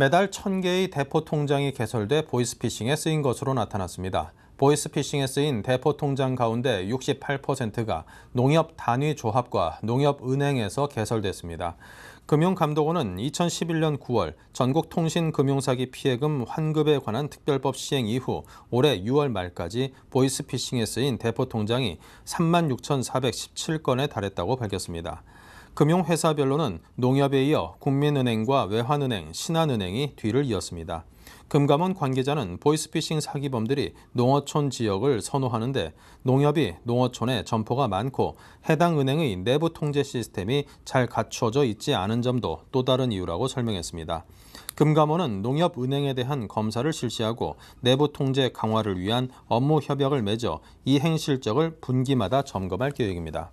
매달 1000개의 대포 통장이 개설돼 보이스피싱에 쓰인 것으로 나타났습니다. 보이스피싱에 쓰인 대포 통장 가운데 68%가 농협 단위 조합과 농협은행에서 개설됐습니다. 금융감독원은 2011년 9월 전국 통신 금융사기 피해금 환급에 관한 특별법 시행 이후 올해 6월 말까지 보이스피싱에 쓰인 대포 통장이 36,417건에 달했다고 밝혔습니다. 금융회사별로는 농협에 이어 국민은행과 외환은행, 신한은행이 뒤를 이었습니다. 금감원 관계자는 보이스피싱 사기범들이 농어촌 지역을 선호하는데 농협이 농어촌에 점포가 많고 해당 은행의 내부 통제 시스템이 잘 갖춰져 있지 않은 점도 또 다른 이유라고 설명했습니다. 금감원은 농협은행에 대한 검사를 실시하고 내부 통제 강화를 위한 업무 협약을 맺어 이행 실적을 분기마다 점검할 계획입니다.